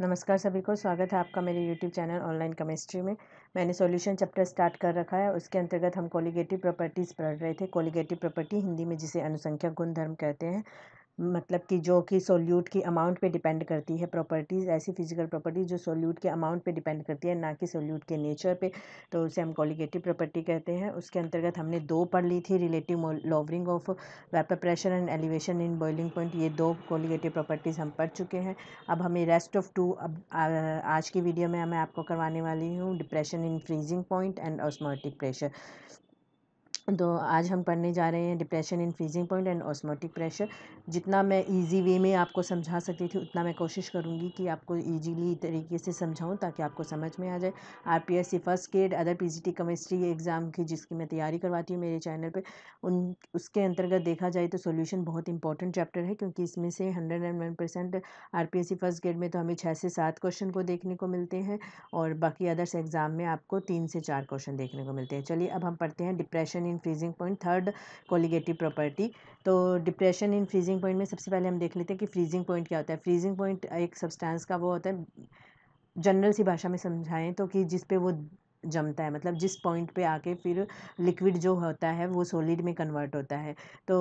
नमस्कार सभी को स्वागत है आपका मेरे YouTube चैनल ऑनलाइन केमिस्ट्री में मैंने सॉल्यूशन चैप्टर स्टार्ट कर रखा है उसके अंतर्गत हम कोलिगेटिव प्रॉपर्टीज़ पढ़ रहे थे कोलिगेटिव प्रॉपर्टी हिंदी में जिसे अनुसंख्यक गुणधर्म कहते हैं मतलब कि जो कि सोल्यूट की अमाउंट पे डिपेंड करती है प्रॉपर्टीज़ ऐसी फिजिकल प्रॉपर्टीज़ जो सोल्यूट के अमाउंट पे डिपेंड करती है ना कि सोल्यूट के नेचर पे तो उसे हम कॉलिगेटिव प्रॉपर्टी कहते हैं उसके अंतर्गत हमने दो पढ़ ली थी relative lowering of vapour pressure and elevation in boiling point ये दो कॉलीगेटिव प्रॉपर्टीज़ हम पढ़ चुके हैं अब हमें रेस्ट ऑफ टू अब आज की वीडियो में मैं आपको करवाने वाली हूँ depression in freezing point and osmotic pressure तो आज हम पढ़ने जा रहे हैं depression in freezing point and osmotic pressure जितना मैं इजी वे में आपको समझा सकती थी उतना मैं कोशिश करूँगी कि आपको इजीली तरीके से समझाऊँ ताकि आपको समझ में आ जाए R P S C first grade other P G T chemistry exam की जिसकी मैं तैयारी करवाती हूँ मेरे चैनल पर उन उसके अंतर्गत देखा जाए तो सोल्यूशन बहुत इंपॉर्टेंट चैप्टर है क्योंकि इसमें से hundred and one percent R P S C first grade में तो हमें छः से सात क्वेश्चन को देखने को मिलते हैं और बाकी अदर्स एग्ज़ाम में आपको तीन से चार क्वेश्चन देखने को मिलते हैं चलिए अब हम पढ़ते हैं depression in freezing point third colligative property तो डिप्रेशन इन फ्रीजिंग पॉइंट में सबसे पहले हम देख लेते हैं कि फ्रीजिंग पॉइंट क्या होता है फ्रीजिंग पॉइंट एक सब्सटेंस का वो होता है जनरल सी भाषा में समझाएं तो कि जिस पे वो जमता है मतलब जिस पॉइंट पे आके फिर लिक्विड जो होता है वो सॉलिड में कन्वर्ट होता है तो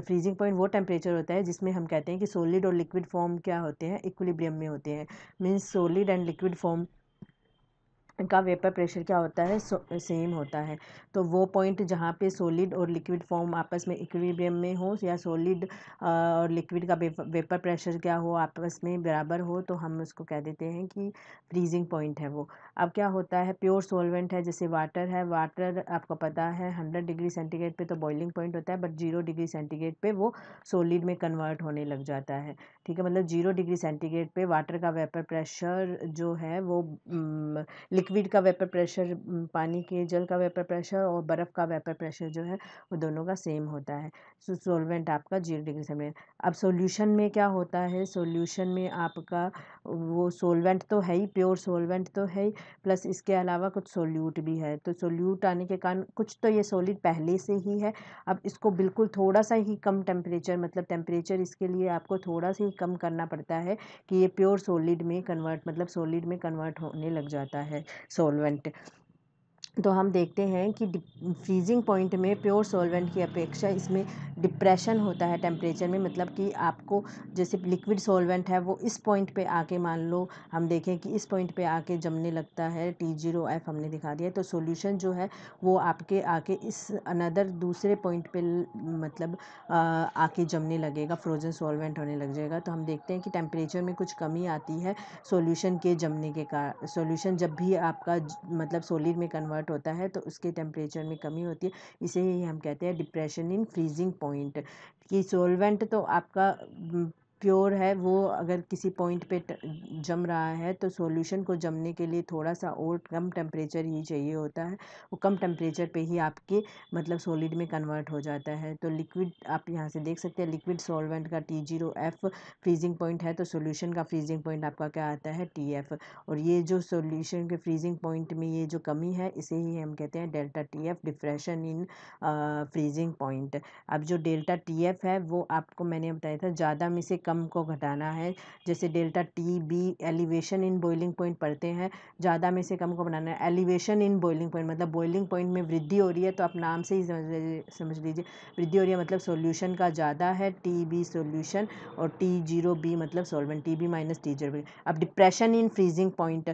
फ्रीजिंग पॉइंट वो टेम्परेचर होता है जिसमें हम कहते हैं कि सॉलिड और लिक्विड फॉर्म क्या होते हैं इक्विलिब्रियम में होते हैं means solid and liquid form का वेपर प्रेशर क्या होता है सेम होता है तो वो पॉइंट जहाँ पे सॉलिड और लिक्विड फॉर्म आपस में इक्विलिब्रियम में हो या सॉलिड और लिक्विड का वेपर प्रेशर क्या हो आपस में बराबर हो तो हम उसको कह देते हैं कि फ्रीजिंग पॉइंट है वो अब क्या होता है प्योर सोलवेंट है जैसे वाटर है वाटर आपको पता है हंड्रेड डिग्री सेंटीग्रेड पर तो बॉइलिंग पॉइंट होता है बट जीरो डिग्री सेंटीग्रेड पर वो सोलिड में कन्वर्ट होने लग जाता है ठीक है मतलब जीरो डिग्री सेंटीग्रेड पर वाटर का वेपर प्रेशर जो है वो लिक्विड का वेपर प्रेशर पानी के जल का वेपर प्रेशर और बर्फ़ का वेपर प्रेशर जो है वो दोनों का सेम होता है सो सोलवेंट आपका जीरो डिग्री सेंटीग्रेड अब सॉल्यूशन में क्या होता है सॉल्यूशन में आपका वो सॉल्वेंट तो है ही प्योर सॉल्वेंट तो है ही प्लस इसके अलावा कुछ सोल्यूट भी है तो सोल्यूट आने के कारण कुछ तो ये सॉलिड पहले से ही है अब इसको बिल्कुल थोड़ा सा ही कम टेम्परेचर मतलब टेम्परेचर इसके लिए आपको थोड़ा सा ही कम करना पड़ता है कि ये प्योर सॉलिड में कन्वर्ट मतलब सॉलिड में कन्वर्ट होने लग जाता है solvent तो हम देखते हैं कि फ्रीज़िंग पॉइंट में प्योर सॉल्वेंट की अपेक्षा इसमें डिप्रेशन होता है टेम्परेचर में मतलब कि आपको जैसे लिक्विड सॉल्वेंट है वो इस पॉइंट पे आके मान लो हम देखें कि इस पॉइंट पे आके जमने लगता है टी जीरो एफ हमने दिखा दिया तो सॉल्यूशन जो है वो आपके आके इस अनदर दूसरे पॉइंट पे मतलब आके जमने लगेगा फ्रोज़न सॉल्वेंट होने लग जाएगा तो हम देखते हैं कि टेम्परेचर में कुछ कमी आती है सोल्यूशन के जमने के कारण सोल्यूशन जब भी आपका मतलब सोलिड में कन्वर्ट स्टार्ट होता है तो उसके टेम्परेचर में कमी होती है इसे ही हम कहते हैं डिप्रेशन इन फ्रीजिंग पॉइंट कि सोलवेंट तो आपका प्योर है वो अगर किसी पॉइंट पे जम रहा है तो सॉल्यूशन को जमने के लिए थोड़ा सा और कम टेम्परेचर ही चाहिए होता है वो कम टेम्परेचर पे ही आपके मतलब सॉलिड में कन्वर्ट हो जाता है तो लिक्विड आप यहाँ से देख सकते हैं लिक्विड सॉल्वेंट का T zero F freezing point है तो सोल्यूशन का फ्रीजिंग पॉइंट आपका क्या आता है टी एफ और ये जो सोल्यूशन के फ्रीजिंग पॉइंट में ये जो कमी है इसे ही हम कहते हैं delta T F depression in freezing point अब जो डेल्टा टी एफ है वो आपको मैंने बताया था ज़्यादा में से कम कम को घटाना है जैसे delta T B elevation in boiling point पढ़ते हैं ज़्यादा में से कम को बनाना है एलिवेशन इन बॉइलिंग पॉइंट मतलब बॉइलिंग पॉइंट में वृद्धि हो रही है तो आप नाम से ही समझ समझ लीजिए वृद्धि हो रही है मतलब सोल्यूशन का ज़्यादा है टी बी सोल्यूशन और टी जीरो बी मतलब solvent T B minus T zero B अब depression in freezing point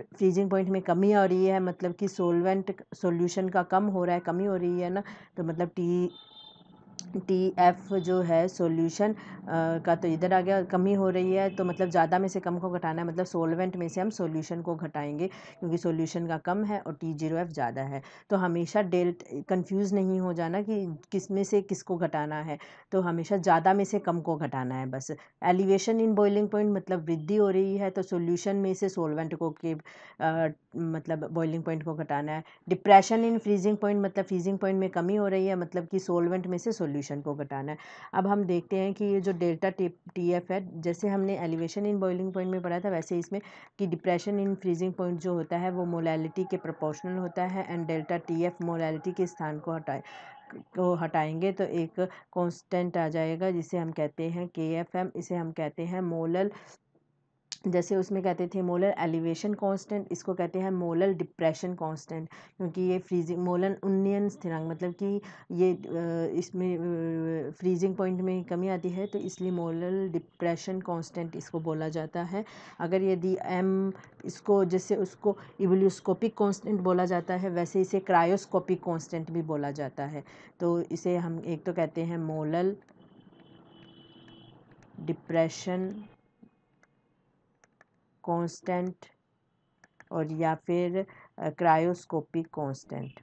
freezing point में कमी आ रही है मतलब कि सोलवेंट सोल्यूशन का कम हो रहा है कमी हो रही है ना तो मतलब टी टी एफ जो है सॉल्यूशन का तो इधर आ गया कमी हो रही है तो मतलब ज़्यादा में से कम को घटाना है मतलब सोलवेंट में से हम सॉल्यूशन को घटाएंगे क्योंकि सॉल्यूशन का कम है और टी जीरो एफ ज़्यादा है तो हमेशा डेल्ट कंफ्यूज नहीं हो जाना कि किस में से किसको घटाना है तो हमेशा ज़्यादा में से कम को घटाना है बस एलिवेशन इन बॉइलिंग पॉइंट मतलब वृद्धि हो रही है तो सोल्यूशन में से सोलवेंट को के मतलब बॉइलिंग पॉइंट को घटाना है डिप्रेशन इन फ्रीजिंग पॉइंट मतलब फ्रीजिंग पॉइंट में कमी हो रही है मतलब कि सोलवेंट में से सॉल्यूशन को घटाना है अब हम देखते हैं कि ये जो डेल्टा टी एफ है जैसे हमने एलिवेशन इन बॉइलिंग पॉइंट में पढ़ा था वैसे इसमें कि डिप्रेशन इन फ्रीजिंग पॉइंट जो होता है वो मोलैलिटी के प्रपोर्शनल होता है and delta T F molality के स्थान को हटाए को हटाएंगे तो एक कांस्टेंट आ जाएगा जिसे हम कहते हैं के एफ एम इसे हम कहते हैं मोलल जैसे उसमें कहते थे मोलर एलिवेशन कांस्टेंट इसको कहते हैं मोलर डिप्रेशन कांस्टेंट क्योंकि ये फ्रीजिंग मोलर उन्नयन स्थिरांक मतलब कि ये इसमें फ्रीजिंग पॉइंट में कमी आती है तो इसलिए मोलर डिप्रेशन कांस्टेंट इसको बोला जाता है अगर यदि एम इसको जैसे उसको इवोल्यूस्कोपिक कॉन्सटेंट बोला जाता है वैसे इसे क्रायोस्कोपिक कॉन्स्टेंट भी बोला जाता है तो इसे हम एक तो कहते हैं मोलल डिप्रेशन कांस्टेंट और या फिर क्रायोस्कोपिक कांस्टेंट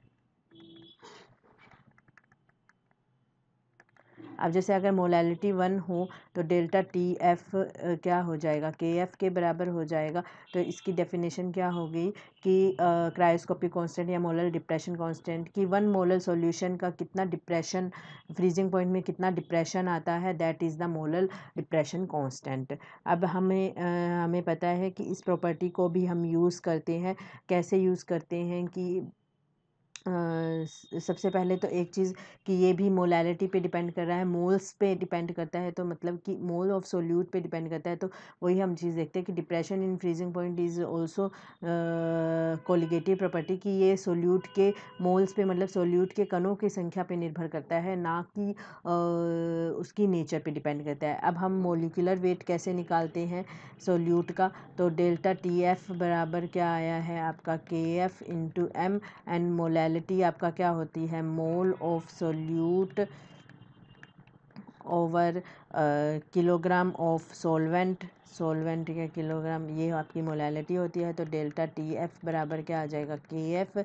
अब जैसे अगर मोलैलिटी वन हो तो डेल्टा टी एफ क्या हो जाएगा के एफ के बराबर हो जाएगा तो इसकी डेफिनेशन क्या हो गई कि क्रायोस्कोपिक कांस्टेंट या मोलल डिप्रेशन कांस्टेंट कि वन मोलल सॉल्यूशन का कितना डिप्रेशन फ्रीजिंग पॉइंट में कितना डिप्रेशन आता है that is the molal depression constant अब हमें आ, हमें पता है कि इस प्रॉपर्टी को भी हम यूज़ करते हैं कैसे यूज़ करते हैं कि सबसे पहले तो एक चीज़ कि ये भी मोलैलिटी पे डिपेंड कर रहा है मोल्स पे डिपेंड करता है तो मतलब कि मोल ऑफ सोल्यूट पे डिपेंड करता है तो वही हम चीज़ देखते हैं कि depression in freezing point is also colligative property कि ये सोल्यूट के मोल्स पे मतलब सोल्यूट के कणों की संख्या पे निर्भर करता है ना कि उसकी नेचर पे डिपेंड करता है अब हम मोलिकुलर वेट कैसे निकालते हैं सोल्यूट का तो डेल्टा टी एफ बराबर क्या आया है आपका K F into M and molal molality आपका क्या होती है mole of solute over kilogram of solvent solvent के किलोग्राम ये आपकी मोलैलिटी होती है तो डेल्टा टी एफ बराबर क्या आ जाएगा के एफ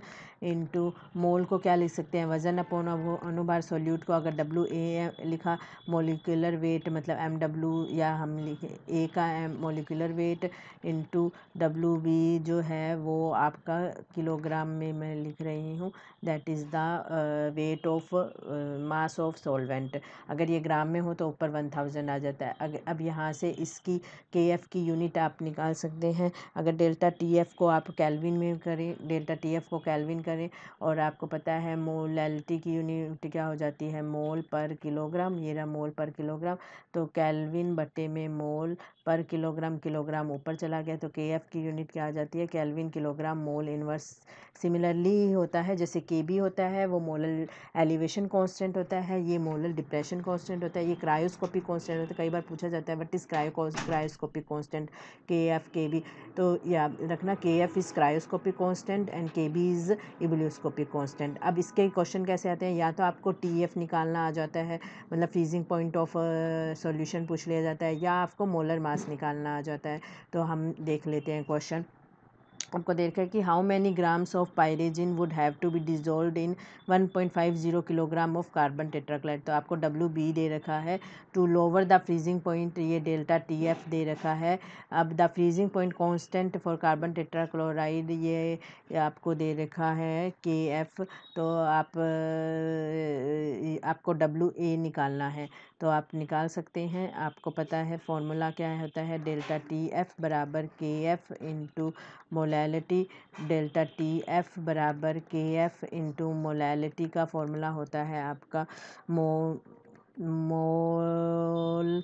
इंटू मोल को क्या लिख सकते हैं वजन अपोन अनुभार सोल्यूट को अगर डब्ल्यू ए लिखा मोलिकुलर वेट मतलब एम डब्ल्यू या हम लिखे ए का M molecular weight into W B जो है वो आपका किलोग्राम में मैं लिख रही हूँ that is the weight of mass of solvent अगर ये ग्राम में हो तो ऊपर वन थाउजेंड आ जाता है अगर अब यहाँ से इसकी के एफ़ की यूनिट आप निकाल सकते हैं अगर डेल्टा टी एफ़ को आप कैलविन में करें डेल्टा टी एफ़ को कैलविन करें और आपको पता है मोलैलिटी की यूनिट क्या हो जाती है मोल पर किलोग्राम ये रहा मोल पर किलोग्राम तो कैलविन बटे में मोल पर किलोग्राम किलोग्राम ऊपर चला गया तो के एफ़ की यूनिट क्या आ जाती है kelvin kilogram mole inverse similarly होता है जैसे के बी होता है वो मोलल एलिवेशन कॉन्स्टेंट होता है ये मोलल डिप्रेशन कॉन्स्टेंट होता है ये क्रायोस्कोपी कॉन्स्टेंट होता है कई बार पूछा जाता है बट इस cryo cryoscopy cryoscopic constant K F K B तो या रखना K F is cryoscopic constant and K B is ebullioscopic constant अब इसके क्वेश्चन कैसे आते हैं या तो आपको टी एफ निकालना आ जाता है मतलब फ्रीजिंग पॉइंट ऑफ सोल्यूशन पूछ लिया जाता है या आपको मोलर मास निकालना आ जाता है तो हम देख लेते हैं क्वेश्चन रहा देखा कि how many grams of pyrazine would have to be dissolve in 1.50 kilogram of carbon tetrachloride तो आपको डब्ल्यू बी दे रखा है to lower the freezing point ये डेल्टा टी एफ दे रखा है अब the freezing point constant for carbon tetrachloride ये आपको दे रखा है के एफ तो आप आपको डब्ल्यू ए निकालना है तो आप निकाल सकते हैं आपको पता है फॉर्मूला क्या होता है डेल्टा टी एफ बराबर K F into molality delta T F बराबर के एफ इंटू मोलैलिटी का फॉर्मूला होता है आपका मो मोल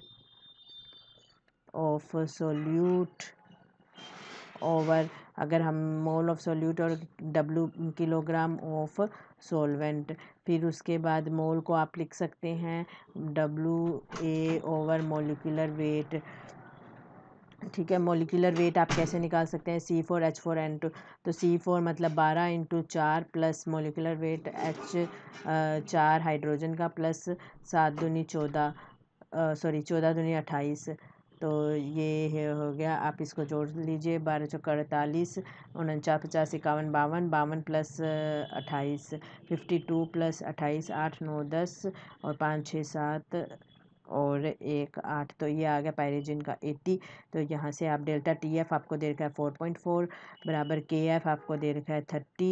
ऑफ सोल्यूट ओवर अगर हम मोल ऑफ सोल्यूट और डब्लू किलोग्राम ऑफ सॉल्वेंट फिर उसके बाद मोल को आप लिख सकते हैं W A over molecular weight ठीक है मोलिकुलर वेट आप कैसे निकाल सकते हैं C four H four N two तो सी फोर मतलब बारह इंटू चार प्लस मोलिकुलर वेट एच चार हाइड्रोजन का प्लस सात दूनी चौदह सॉरी चौदह दूनी अट्ठाईस तो ये हो गया आप इसको जोड़ लीजिए बारह सौ अड़तालीस उनचास पचास इक्यावन बावन बावन प्लस अट्ठाईस फिफ्टी टू प्लस अट्ठाईस आठ नौ दस और पाँच छः सात और एक आठ तो ये आ गया पायरेजिन का एट्टी तो यहाँ से आप डेल्टा टी एफ आपको दे रखा है फोर पॉइंट फोर बराबर के एफ आपको दे रखा है थर्टी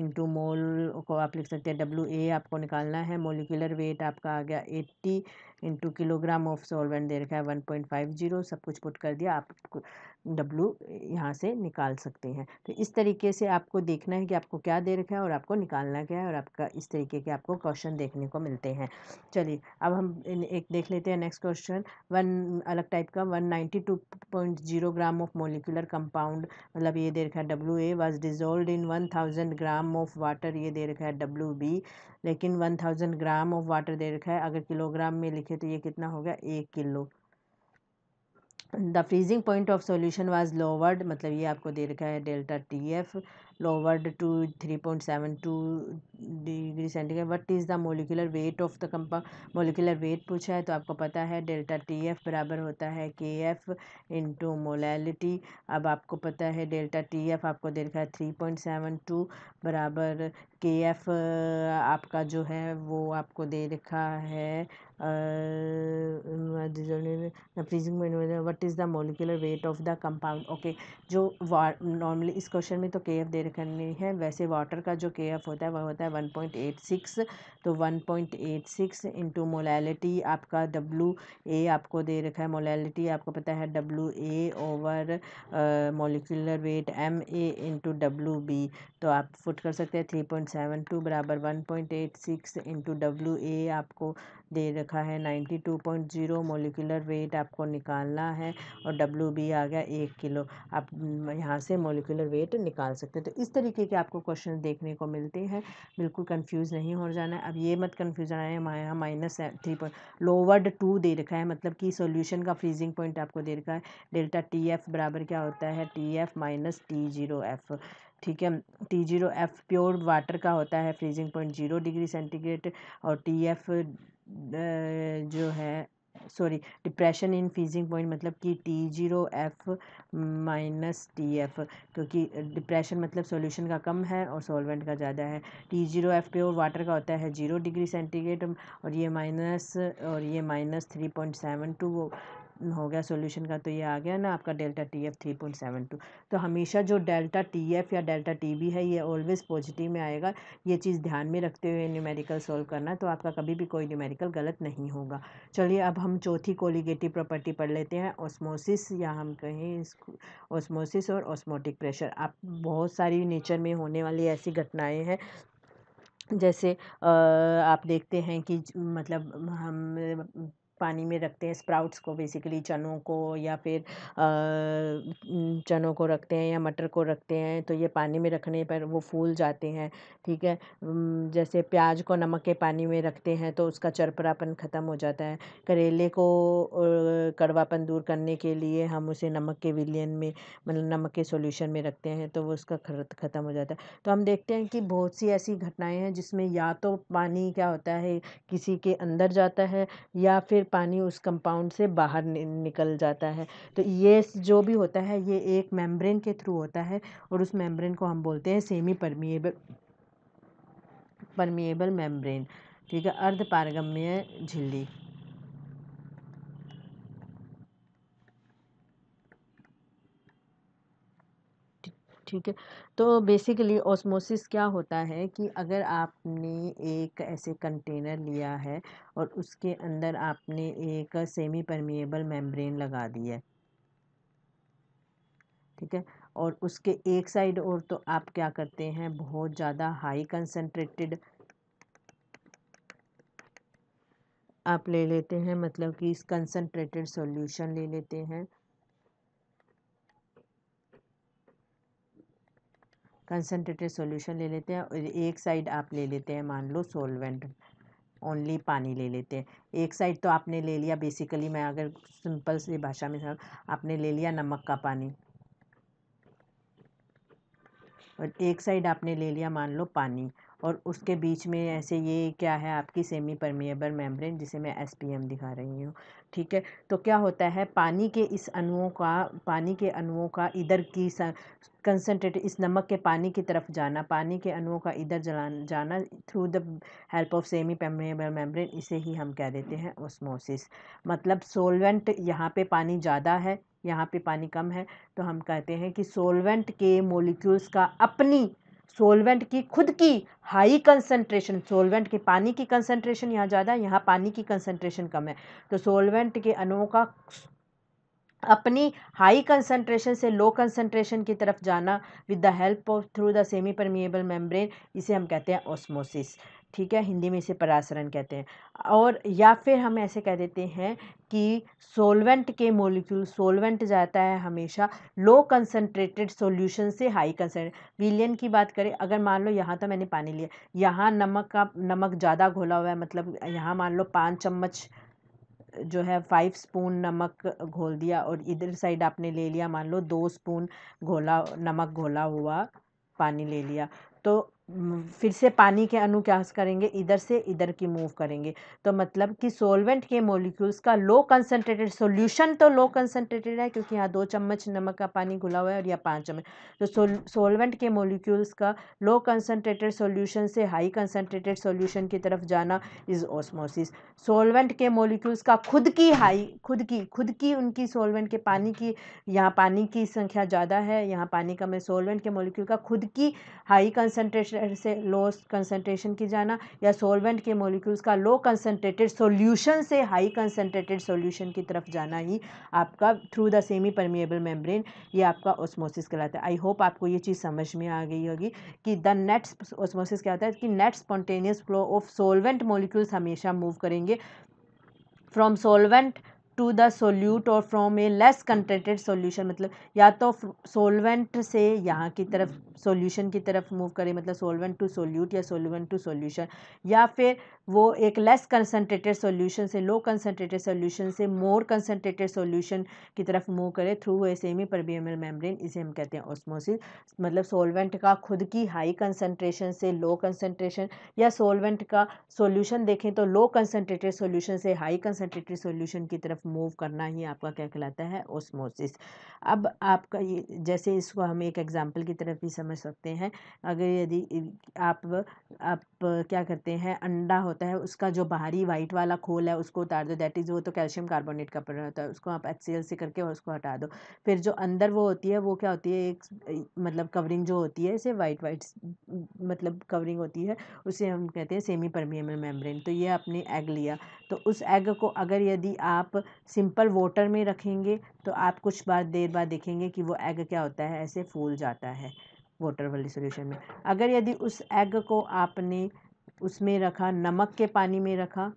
इंटू मोल को आप लिख सकते हैं डब्ल्यू ए आपको निकालना है मोलिकुलर वेट आपका आ गया eighty into kilogram of solvent दे रखा है वन पॉइंट फाइव जीरो सब कुछ पुट कर दिया आप डब्लू यहाँ से निकाल सकते हैं तो इस तरीके से आपको देखना है कि आपको क्या दे रखा है और आपको निकालना क्या है और आपका इस तरीके के आपको क्वेश्चन देखने को मिलते हैं चलिए अब हम एक देख लेते हैं नेक्स्ट क्वेश्चन वन अलग टाइप का one ninety two point zero gram of molecular compound मतलब ये दे रखा है W A was dissolve in one thousand gram of water ये दे रखा है डब्लू बी लेकिन one thousand gram of water दे रखा है अगर किलोग्राम में लिखे देखें तो ये कितना होगा एक kilo the freezing point of solution was lowered मतलब ये आपको दे रखा है delta T F lowered to three point seven two degree centigrade what is the molecular weight of the compound molecular weight पूछा है तो आपको पता है डेल्टा टी एफ बराबर होता है के एफ इंटू मोलैलिटी अब आपको पता है डेल्टा टी एफ आपको दे रखा है थ्री पॉइंट सेवन टू बराबर के एफ आपका जो है वो आपको तो दे रखा है freezing what is the molecular weight of the compound okay जो नॉर्मली इस क्वेश्चन में तो के एफ दे रखा करनी है वैसे वाटर का जो के एफ होता है वह होता है वन पॉइंट एट सिक्स तो one point eight six into molality आपका डब्लू ए आपको दे रखा है मोलैलिटी आपको पता है W A over molecular weight M A into W B तो आप फुट कर सकते हैं थ्री पॉइंट सेवन टू बराबर one point eight six into W A आपको दे रखा है 92.0 मॉलिक्यूलर वेट आपको निकालना है और डब्ल्यू बी आ गया एक किलो आप यहाँ से मॉलिक्यूलर वेट निकाल सकते हैं तो इस तरीके के आपको क्वेश्चन देखने को मिलते हैं बिल्कुल कन्फ्यूज़ नहीं हो जाना है अब ये मत कन्फ्यूज़ आए हमारे यहाँ minus three point lowered to दे रखा है मतलब कि सोल्यूशन का फ्रीजिंग पॉइंट आपको दे रखा है डेल्टा टी एफ़ बराबर क्या होता है T F minus T zero F ठीक है T zero F pure water का होता है freezing point zero degree centigrade और टी एफ़ जो है sorry depression in freezing point मतलब कि T zero F minus T F क्योंकि डिप्रेशन मतलब सॉल्यूशन का कम है और सॉल्वेंट का ज़्यादा है T zero F pure water का होता है जीरो डिग्री सेंटीग्रेड और ये माइनस और ये minus three point seven two हो गया सॉल्यूशन का तो ये आ गया ना आपका delta T F three point seven two तो हमेशा जो डेल्टा टी एफ या डेल्टा टी बी है ये ऑलवेज़ पॉजिटिव में आएगा ये चीज़ ध्यान में रखते हुए न्यूमेरिकल सॉल्व करना तो आपका कभी भी कोई न्यूमेरिकल गलत नहीं होगा चलिए अब हम चौथी कोलिगेटिव प्रॉपर्टी पढ़ लेते हैं ऑस्मोसिस या हम कहें ऑस्मोसिस और ऑस्मोटिक प्रेशर आप बहुत सारी नेचर में होने वाली ऐसी घटनाएँ हैं जैसे आप देखते हैं कि मतलब हम पानी में रखते हैं स्प्राउट्स को बेसिकली चनों को या फिर चनों को रखते हैं या मटर को रखते हैं तो ये पानी में रखने पर वो फूल जाते हैं ठीक है जैसे प्याज को नमक के पानी में रखते हैं तो उसका चरपरापन ख़त्म हो जाता है करेले को कड़वापन दूर करने के लिए हम उसे नमक के विलियन में मतलब नमक के सोल्यूशन में रखते हैं तो वो उसका ख़त्म हो जाता है तो हम देखते हैं कि बहुत सी ऐसी घटनाएँ हैं जिसमें या तो पानी क्या होता है किसी के अंदर जाता है या फिर पानी उस कंपाउंड से बाहर निकल जाता है तो ये जो भी होता है ये एक मेम्ब्रेन के थ्रू होता है और उस मेम्ब्रेन को हम बोलते हैं सेमी परमिएबल परमिएबल मेम्ब्रेन ठीक है अर्ध पारगम्य झिल्ली ठीक है तो बेसिकली ऑस्मोसिस क्या होता है कि अगर आपने एक ऐसे कंटेनर लिया है और उसके अंदर आपने एक सेमी परमिएबल मेम्ब्रेन लगा दी है ठीक है और उसके एक साइड और तो आप क्या करते हैं बहुत ज़्यादा हाई कंसनट्रेटेड आप ले लेते हैं मतलब कि इस कंसनट्रेटेड सॉल्यूशन ले लेते हैं कंसनट्रेटेड सॉल्यूशन ले लेते हैं और एक साइड आप ले लेते हैं मान लो सोलवेंट ओनली पानी ले लेते हैं एक साइड तो आपने ले लिया बेसिकली मैं अगर सिंपल सी भाषा में समझ आपने ले लिया नमक का पानी और एक साइड आपने ले लिया मान लो पानी और उसके बीच में ऐसे ये क्या है आपकी सेमी परमिएबल मेम्ब्रेन जिसे मैं एस दिखा रही हूँ ठीक है तो क्या होता है पानी के इस अणुओं का पानी के अणुओं का इधर की कंसनट्रेट इस नमक के पानी की तरफ जाना पानी के अणुओं का इधर जला जाना through the help of semi permeable membrane इसे ही हम कह देते हैं ओस्मोसिस मतलब सोलवेंट यहाँ पे पानी ज़्यादा है यहाँ पे पानी कम है तो हम कहते हैं कि सोलवेंट के मोलिक्यूल्स का अपनी सोलवेंट की खुद की हाई कंसंट्रेशन सोलवेंट के पानी की कंसंट्रेशन यहाँ ज़्यादा है यहाँ पानी की कंसंट्रेशन कम है तो सोलवेंट के अणुओं का अपनी हाई कंसंट्रेशन से लो कंसंट्रेशन की तरफ जाना with the help of through the semi permeable membrane इसे हम कहते हैं ऑस्मोसिस ठीक है हिंदी में इसे परासरण कहते हैं और या फिर हम ऐसे कह देते हैं कि सोलवेंट के मोलिक्यूल सोलवेंट जाता है हमेशा लो कंसनट्रेटेड सॉल्यूशन से हाई कंसनट्रेट विलियन की बात करें अगर मान लो यहाँ तो मैंने पानी लिया यहाँ नमक का नमक ज़्यादा घोला हुआ है मतलब यहाँ मान लो पाँच चम्मच जो है फाइव स्पून नमक घोल दिया और इधर साइड आपने ले लिया मान लो दो स्पून घोला नमक घोला हुआ पानी ले लिया तो फिर से पानी के अनु क्या करेंगे इधर से इधर की मूव करेंगे तो मतलब कि सोलवेंट के मोलिक्यूल्स का लो कंसनट्रेटेड सोल्यूशन तो लो कंसनट्रेटेड है क्योंकि यहाँ दो चम्मच नमक का पानी घुला हुआ है और यहाँ पाँच चम्मच तो सोल सोलवेंट के मोलिक्यूल्स का लो कंसनट्रेटेड सोल्यूशन से हाई कंसनट्रेटेड सोल्यूशन की तरफ जाना इज़ ऑसमोसिस सोलवेंट के मोलिक्यूल्स का खुद की हाई खुद की खुद की उनकी सोलवेंट के पानी की यहाँ पानी की संख्या ज़्यादा है यहाँ पानी का मैं सोलवेंट के मोलिक्यूल का खुद की हाई कंसनट्रेशन कंसेंट्रेशन से लो कंसनट्रेशन की जाना या सोलवेंट के मॉलिक्यूल्स का लो कंसनट्रेटेड सॉल्यूशन से हाई कंसनट्रेटेड सॉल्यूशन की तरफ जाना ही आपका through the semi permeable membrane ये आपका ओस्मोसिस कहलाता है आई होप आपको ये चीज़ समझ में आ गई होगी कि द नेट ओस्मोसिस क्या होता है कि net spontaneous flow of solvent molecules हमेशा मूव करेंगे from solvent to the solute और फ्रॉम ए लेस कंटेटेड सोल्यूशन मतलब या तो सोलवेंट से यहाँ की तरफ सोल्यूशन की तरफ मूव करें मतलब सोलवेंट टू सोल्यूट या सोलवेंट टू सोल्यूशन या फिर वो एक लेस कंसनट्रेटेड सोल्यूशन से लो कंसनट्रेटेड सोल्यूशन से मोर कंसनट्रेटेड सोल्यूशन की तरफ मूव करे through a semi permeable membrane इसे हम कहते हैं ऑस्मोसिस मतलब सोलवेंट का खुद की हाई कंसनट्रेशन से लो कंसनट्रेशन या सोलवेंट का सोल्यूशन देखें तो लो कंसनट्रेटेड सोल्यूशन से हाई कंसनट्रेटेड सोल्यूशन की तरफ मूव करना ही आपका क्या कहलाता है ऑस्मोसिस अब आपका ये जैसे इसको हम एक एग्जाम्पल की तरफ भी समझ सकते हैं अगर यदि आप आप क्या करते हैं अंडा होता होता है उसका जो बाहरी वाइट वाला खोल है उसको उतार दो दैट इज़ वो तो कैल्शियम कार्बोनेट का प्रण होता है उसको आप एच से करके उसको हटा दो फिर जो अंदर वो होती है वो क्या होती है एक मतलब कवरिंग जो होती है इसे वाइट वाइट मतलब कवरिंग होती है उसे हम कहते हैं सेमी परमिएबल मेम्ब्रेन तो ये आपने एग लिया तो उस एग को अगर यदि आप सिंपल वाटर में रखेंगे तो आप कुछ बार देर बाद देखेंगे कि वो एग क्या होता है ऐसे फूल जाता है वाटर वाले सोल्यूशन में अगर यदि उस एग को आपने उसमें रखा नमक के पानी में रखा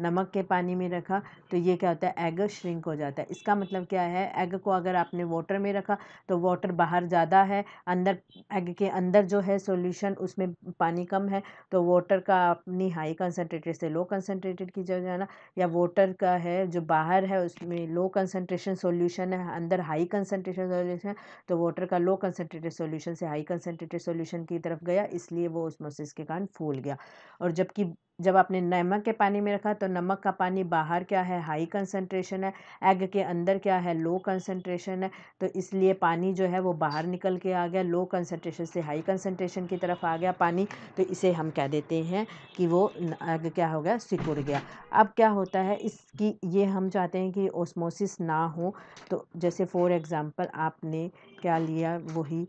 नमक के पानी में रखा तो ये क्या होता है एग श्रिंक हो जाता है इसका मतलब क्या है एग को अगर आपने वाटर में रखा तो वाटर बाहर ज़्यादा है अंदर एग के अंदर जो है सॉल्यूशन उसमें पानी कम है तो वाटर का अपनी हाई कंसनट्रेटेड से लो कंसनट्रेटेड की जगह जाना या वाटर का है जो बाहर है उसमें लो कंसनट्रेशन सोल्यूशन है अंदर हाई कंसनट्रेशन सोल्यूशन है तो वाटर का लो कंसनट्रेटेड सोल्यूशन से हाई कंसनट्रेटेड सोल्यूशन की तरफ गया इसलिए वो उसमोसिस के कारण फूल गया और जबकि जब आपने नमक के पानी में रखा तो नमक का पानी बाहर क्या है हाई कंसनट्रेशन है एग के अंदर क्या है लो कंसनट्रेशन है तो इसलिए पानी जो है वो बाहर निकल के आ गया लो कंसनट्रेशन से हाई कंसनट्रेशन की तरफ आ गया पानी तो इसे हम कह देते हैं कि वो एग क्या हो गया सिकुड़ गया अब क्या होता है इसकी ये हम चाहते हैं कि ओस्मोसिस ना हो तो जैसे फॉर एग्ज़ाम्पल आपने क्या लिया वही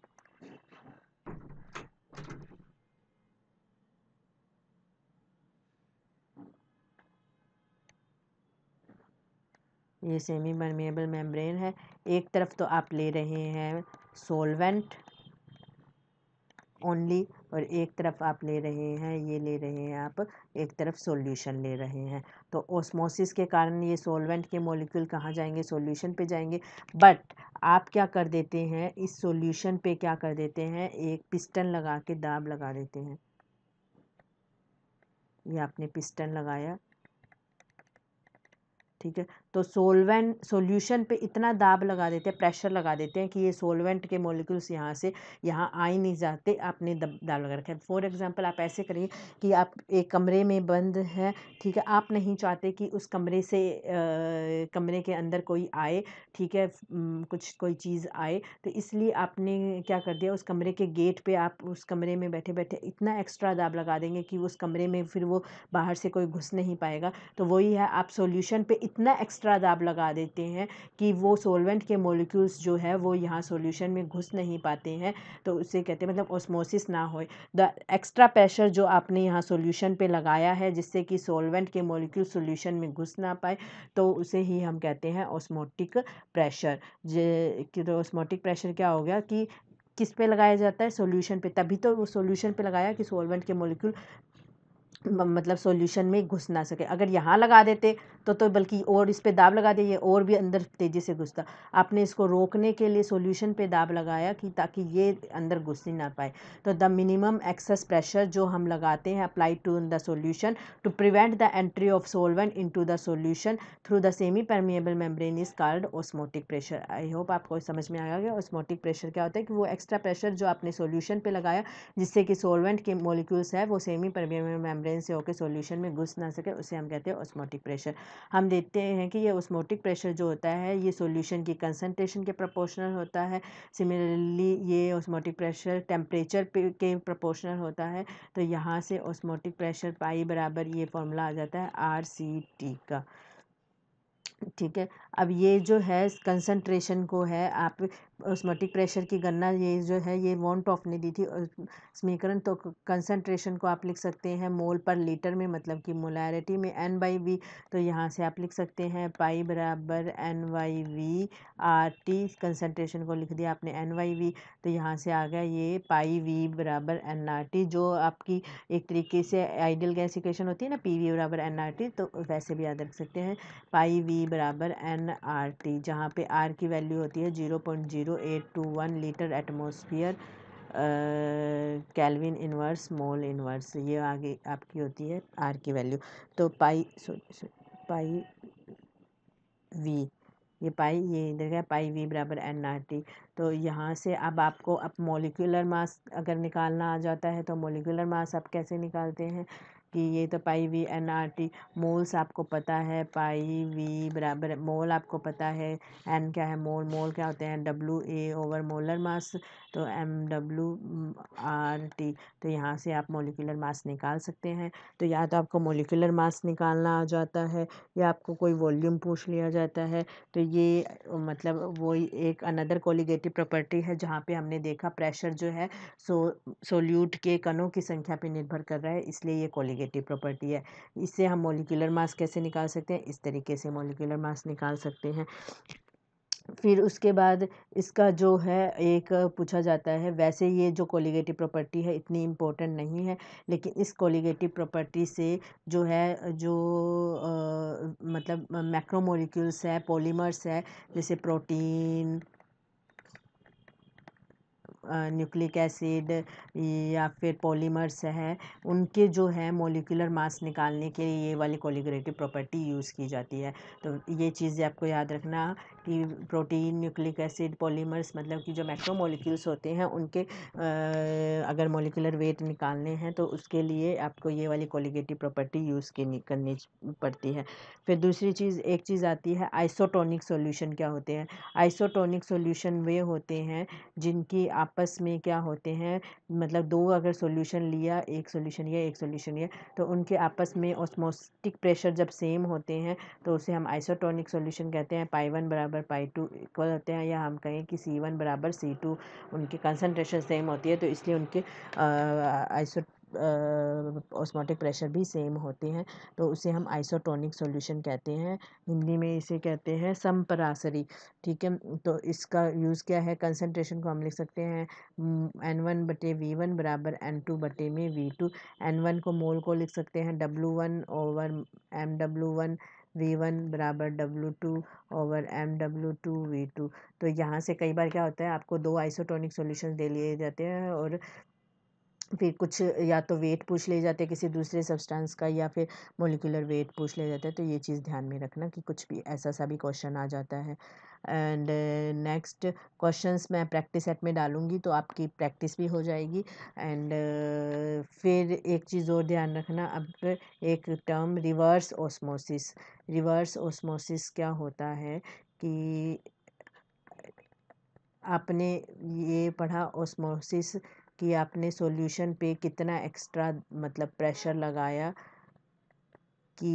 ये सेमी परमेबल मेम्ब्रेन है एक तरफ तो आप ले रहे हैं सोलवेंट ओनली और एक तरफ आप ले रहे हैं ये ले रहे हैं आप एक तरफ सॉल्यूशन ले रहे हैं तो ओस्मोसिस के कारण ये सॉल्वेंट के मॉलिक्यूल कहाँ जाएंगे सॉल्यूशन पे जाएंगे बट आप क्या कर देते हैं इस सॉल्यूशन पे क्या कर देते हैं एक पिस्टन लगा के दाब लगा देते हैं ये आपने पिस्टन लगाया ठीक है तो सोलवेंट सोल्यूशन पे इतना दाब लगा देते हैं प्रेशर लगा देते हैं कि ये सोलवेंट के मोलिकुल्स यहाँ से यहाँ आ ही नहीं जाते आपने दब दाब लगा रखा है फॉर एग्ज़ाम्पल आप ऐसे करिए कि आप एक कमरे में बंद है ठीक है आप नहीं चाहते कि उस कमरे से आ, कमरे के अंदर कोई आए ठीक है कुछ कोई चीज़ आए तो इसलिए आपने क्या कर दिया उस कमरे के गेट पर आप उस कमरे में बैठे बैठे इतना एक्स्ट्रा दाब लगा देंगे कि उस कमरे में फिर वो बाहर से कोई घुस नहीं पाएगा तो वही है आप सोल्यूशन पर इतना एक्स्ट्रा एक्स्ट्रा दाब लगा देते हैं कि वो सोलवेंट के मोलिक्यूल्स जो है वो यहाँ सोल्यूशन में घुस नहीं पाते हैं तो उसे कहते हैं मतलब ओस्मोसिस ना हो द एक्स्ट्रा प्रेशर जो आपने यहाँ सोल्यूशन पे लगाया है जिससे कि सोलवेंट के मोलिक्यूल सोल्यूशन में घुस ना पाए तो उसे ही हम कहते हैं ओस्मोटिक प्रेशर जे तो ओस्मोटिक प्रेशर क्या हो गया कि किस पे लगाया जाता है सॉल्यूशन पे तभी तो वो सॉल्यूशन पे लगाया कि सॉल्वेंट के मॉलिक्यूल मतलब सॉल्यूशन में घुस ना सके अगर यहाँ लगा देते तो तो बल्कि और इस पे दाब लगा दिए और भी अंदर तेज़ी से घुसता आपने इसको रोकने के लिए सॉल्यूशन पे दाब लगाया कि ताकि ये अंदर घुस नहीं ना पाए तो द मिनिमम एक्सेस प्रेशर जो हम लगाते हैं apply to the solution to prevent the entry of solvent in the solution through the semi permeable membrane is called osmotic pressure I hope आपको समझ में आया गया ओस्मोटिक प्रेशर क्या होता है कि वो एक्स्ट्रा प्रेशर जो आपने सोल्यूशन पर लगाया जिससे कि सोलवेंट के मोलिक्यूल्स है वो सेमी परमिएबल मेम्ब्रेन ट्रांसपेरेंट से होकर सोल्यूशन में घुस ना सके उसे हम कहते हैं ऑस्मोटिक प्रेशर हम देखते हैं कि ये ऑस्मोटिक प्रेशर जो होता है ये सोल्यूशन की कंसनट्रेशन के प्रपोर्शनल होता है सिमिलरली ये ऑस्मोटिक प्रेशर टेम्परेचर के प्रपोर्शनल होता है तो यहाँ से ऑस्मोटिक प्रेशर पाई बराबर ये फॉर्मूला आ जाता है आर सी टी का ठीक है अब ये जो है कंसंट्रेशन को है आप ऑस्मोटिक प्रेशर की गणना ये जो है ये वॉन ऑफ ने दी थी समीकरण तो कंसंट्रेशन को आप लिख सकते हैं मोल पर लीटर में मतलब कि मोलारिटी में एन बाई वी तो यहाँ से आप लिख सकते हैं पाई बराबर N by V R T concentration को लिख दिया आपने एन वाई वी तो यहाँ से आ गया ये पाई वी बराबर एन आर टी जो आपकी एक तरीके से आइडियल गैस इक्वेशन होती है ना पी वी बराबर एन आर टी तो वैसे भी याद रख सकते हैं पाई वी बराबर एन वन आर टी जहाँ पे आर की वैल्यू होती है zero point zero eight two one litre atmosphere kelvin inverse mole inverse ये आगे आपकी होती है आर की वैल्यू तो pi sorry sorry pi V ये पाई ये इधर गया पाई वी बराबर एन आर टी तो यहाँ से अब आपको अब मोलिकुलर मास अगर निकालना आ जाता है तो मोलिकुलर मास आप कैसे निकालते हैं कि ये तो pi V N R T moles आपको पता है पाई वी बराबर मोल आपको पता है एन क्या है मोल मोल क्या होते हैं W A over molar mass तो एम डब्ल्यू आर टी तो यहाँ से आप मोलिकुलर मास निकाल सकते हैं तो या तो आपको मोलिकुलर मास निकालना आ जाता है या आपको कोई वॉल्यूम पूछ लिया जाता है तो ये मतलब वो एक अनदर कोलिगेटिव प्रॉपर्टी है जहाँ पे हमने देखा प्रेशर जो है सो सोल्यूट के कणों की संख्या पे निर्भर कर रहा है इसलिए ये कोलिगेटिव नेगेटिव प्रॉपर्टी है इससे हम मोलिकुलर मास कैसे निकाल सकते हैं इस तरीके से मोलिकुलर मास निकाल सकते हैं फिर उसके बाद इसका जो है एक पूछा जाता है वैसे ये जो कोलिगेटिव प्रॉपर्टी है इतनी इम्पोर्टेंट नहीं है लेकिन इस कोलिगेटिव प्रॉपर्टी से जो है जो आ, मतलब मैक्रोमोलिक्यूल्स है पॉलीमर्स है जैसे प्रोटीन न्यूक्लिक एसिड या फिर पॉलीमर्स हैं उनके जो है मोलिकुलर मास निकालने के लिए ये वाली कोलिग्रेटिव प्रॉपर्टी यूज़ की जाती है तो ये चीज़ें आपको याद रखना कि प्रोटीन न्यूक्लिक एसिड पॉलीमर्स मतलब कि जो मैक्रोमोलिक्यूल्स होते हैं उनके अगर मोलिकुलर वेट निकालने हैं तो उसके लिए आपको ये वाली कोलिगेटिव प्रॉपर्टी यूज़ की करनी पड़ती है फिर दूसरी चीज़ एक चीज़ आती है आइसोटोनिक सॉल्यूशन क्या होते हैं आइसोटोनिक सॉल्यूशन वे होते हैं जिनकी आप आपस में क्या होते हैं मतलब दो अगर सॉल्यूशन लिया एक सॉल्यूशन या एक सॉल्यूशन लिया तो उनके आपस में ऑस्मोस्टिक प्रेशर जब सेम होते हैं तो उसे हम आइसोटोनिक सॉल्यूशन कहते हैं पाई वन बराबर पाई टू इक्वल होते हैं या हम कहें कि सी वन बराबर सी टू उनकी कंसनट्रेशन सेम होती है तो इसलिए उनके आइसो ऑस्मोटिक प्रेशर भी सेम होते हैं तो उसे हम आइसोटोनिक सॉल्यूशन कहते हैं हिंदी में इसे कहते हैं समपरासरी ठीक है तो इसका यूज़ क्या है कंसनट्रेशन को हम लिख सकते हैं एन वन बटे वी वन बराबर एन टू बटे में वी टू एन वन को मोल को लिख सकते हैं W one over M W one V one बराबर W two over M W two V two तो यहाँ से कई बार क्या होता है आपको दो आइसोटोनिक सॉल्यूशन दे लिए जाते हैं और फिर कुछ या तो वेट पूछ ले जाते हैं किसी दूसरे सब्सटेंस का या फिर मोलिकुलर वेट पूछ ले जाते हैं तो ये चीज़ ध्यान में रखना कि कुछ भी ऐसा सा भी क्वेश्चन आ जाता है एंड नेक्स्ट क्वेश्चंस मैं प्रैक्टिस सेट में डालूँगी तो आपकी प्रैक्टिस भी हो जाएगी एंड uh, फिर एक चीज़ और ध्यान रखना अब एक term reverse osmosis reverse osmosis क्या होता है कि आपने ये पढ़ा ओसमोसिस कि आपने सॉल्यूशन पे कितना एक्स्ट्रा मतलब प्रेशर लगाया कि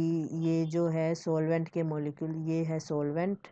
ये जो है सॉल्वेंट के मॉलिक्यूल ये है सॉल्वेंट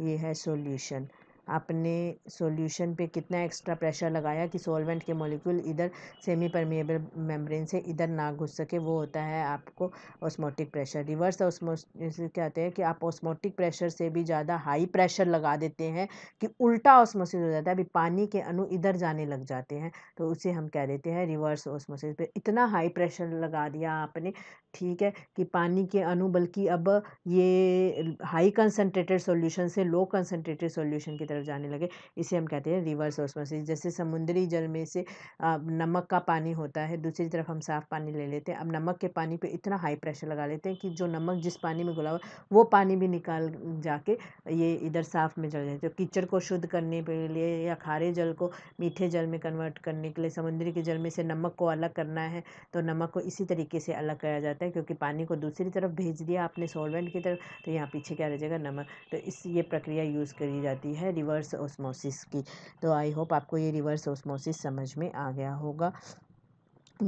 ये है सॉल्यूशन आपने सॉल्यूशन पे कितना एक्स्ट्रा प्रेशर लगाया कि सॉल्वेंट के मॉलिक्यूल इधर सेमी परमेबल मेम्ब्रेन से इधर ना घुस सके वो होता है आपको ऑस्मोटिक प्रेशर रिवर्स ऑस्मोस कहते हैं कि आप ऑस्मोटिक प्रेशर से भी ज़्यादा हाई प्रेशर लगा देते हैं कि उल्टा ऑस्मोसिस हो जाता है अभी पानी के अणु इधर जाने लग जाते हैं तो उसे हम कह देते हैं रिवर्स ऑस्मोसिस पे इतना हाई प्रेशर लगा दिया आपने ठीक है कि पानी के अणु बल्कि अब ये हाई कंसनट्रेटेड सोल्यूशन से लो कंसनट्रेटेड सोल्यूशन की तरफ तरफ जाने लगे इसे हम कहते हैं रिवर्स ऑस्मोसिस जैसे समुद्री जल में से नमक का पानी होता है दूसरी तरफ हम साफ़ पानी ले लेते हैं अब नमक के पानी पर इतना हाई प्रेशर लगा लेते हैं कि जो नमक जिस पानी में घुला हुआ वो पानी भी निकाल जाके ये इधर साफ़ में चल जाते तो कीचड़ को शुद्ध करने के लिए या खारे जल को मीठे जल में कन्वर्ट करने के लिए समुद्री के जल में से नमक को अलग करना है तो नमक को इसी तरीके से अलग किया जाता है क्योंकि पानी को दूसरी तरफ भेज दिया आपने सॉल्वेंट की तरफ तो यहाँ पीछे क्या रह जाएगा नमक तो इस ये प्रक्रिया यूज़ करी जाती है रिवर्स ऑस्मोसिस की तो आई होप आपको ये रिवर्स ऑस्मोसिस समझ में आ गया होगा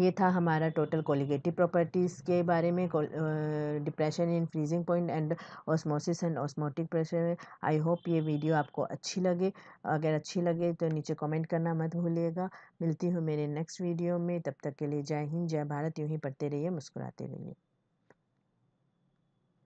ये था हमारा टोटल कोलिगेटिव प्रॉपर्टीज़ के बारे में depression in freezing point and osmosis and osmotic pressure I hope ये वीडियो आपको अच्छी लगे अगर अच्छी लगे तो नीचे कमेंट करना मत भूलिएगा मिलती हूँ मेरे नेक्स्ट वीडियो में तब तक के लिए जय हिंद जय भारत यूँ ही पढ़ते रहिए मुस्कुराते रहिए